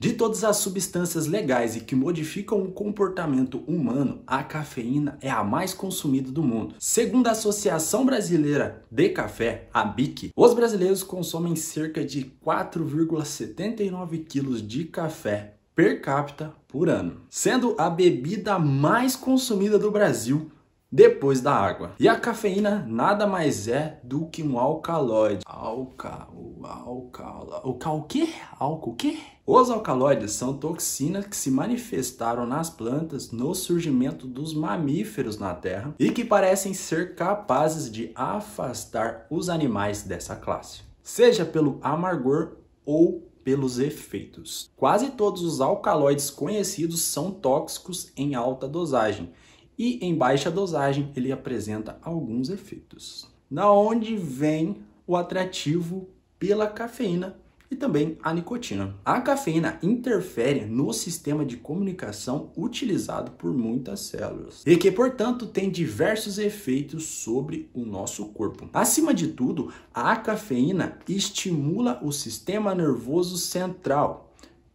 De todas as substâncias legais e que modificam o comportamento humano, a cafeína é a mais consumida do mundo. Segundo a Associação Brasileira de Café, a BIC, os brasileiros consomem cerca de 4,79 quilos de café per capita por ano, sendo a bebida mais consumida do Brasil depois da água. E a cafeína nada mais é do que um alcaloide. Alca, o alcal o cal quê? Alco que Os alcaloides são toxinas que se manifestaram nas plantas no surgimento dos mamíferos na Terra e que parecem ser capazes de afastar os animais dessa classe, seja pelo amargor ou pelos efeitos. Quase todos os alcaloides conhecidos são tóxicos em alta dosagem e em baixa dosagem ele apresenta alguns efeitos. Na onde vem o atrativo pela cafeína e também a nicotina. A cafeína interfere no sistema de comunicação utilizado por muitas células e que, portanto, tem diversos efeitos sobre o nosso corpo. Acima de tudo, a cafeína estimula o sistema nervoso central.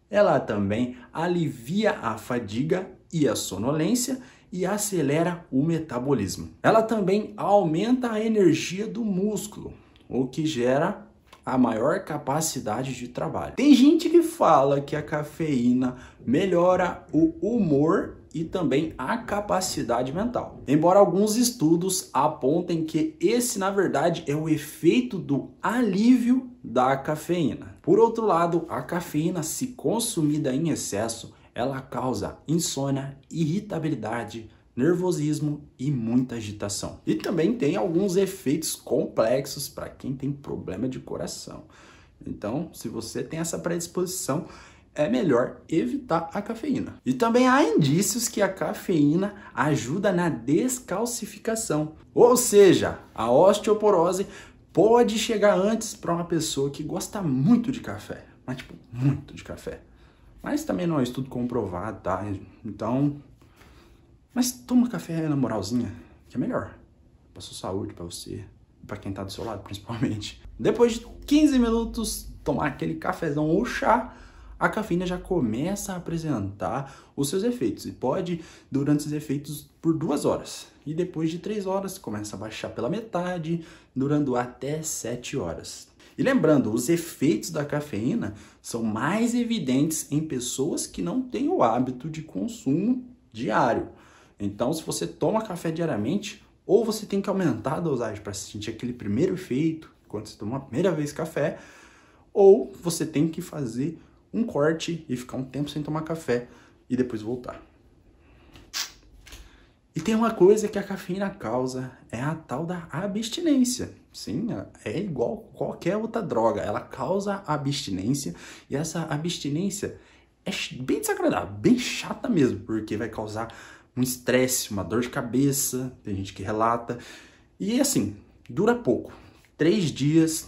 Ela também alivia a fadiga e a sonolência e acelera o metabolismo. Ela também aumenta a energia do músculo, o que gera a maior capacidade de trabalho. Tem gente que fala que a cafeína melhora o humor e também a capacidade mental. Embora alguns estudos apontem que esse, na verdade, é o efeito do alívio da cafeína. Por outro lado, a cafeína, se consumida em excesso, ela causa insônia, irritabilidade, nervosismo e muita agitação. E também tem alguns efeitos complexos para quem tem problema de coração. Então, se você tem essa predisposição, é melhor evitar a cafeína. E também há indícios que a cafeína ajuda na descalcificação, ou seja, a osteoporose pode chegar antes para uma pessoa que gosta muito de café, mas tipo, muito de café. Mas também não é um estudo comprovado, tá? Então. Mas toma café na moralzinha, que é melhor. Pra sua saúde, pra você, pra quem tá do seu lado, principalmente. Depois de 15 minutos, tomar aquele cafezão ou chá, a cafeína já começa a apresentar os seus efeitos. E pode durante esses efeitos por duas horas. E depois de três horas, começa a baixar pela metade, durando até sete horas. E lembrando, os efeitos da cafeína são mais evidentes em pessoas que não têm o hábito de consumo diário. Então, se você toma café diariamente, ou você tem que aumentar a dosagem para sentir aquele primeiro efeito quando você toma a primeira vez café, ou você tem que fazer um corte e ficar um tempo sem tomar café e depois voltar. E tem uma coisa que a cafeína causa, é a tal da abstinência. Sim, é igual qualquer outra droga, ela causa abstinência e essa abstinência é bem desagradável, bem chata mesmo, porque vai causar um estresse, uma dor de cabeça, tem gente que relata. E assim, dura pouco, três dias,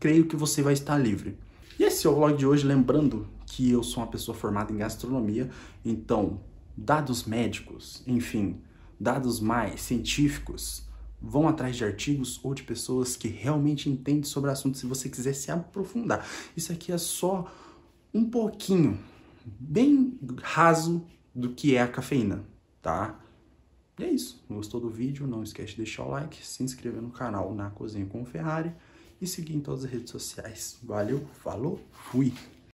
creio que você vai estar livre. E esse é o vlog de hoje, lembrando que eu sou uma pessoa formada em gastronomia, então dados médicos, enfim, dados mais científicos. Vão atrás de artigos ou de pessoas que realmente entendem sobre o assunto se você quiser se aprofundar. Isso aqui é só um pouquinho, bem raso, do que é a cafeína, tá? E é isso. Gostou do vídeo? Não esquece de deixar o like, se inscrever no canal Na Cozinha com Ferrari e seguir em todas as redes sociais. Valeu, falou, fui!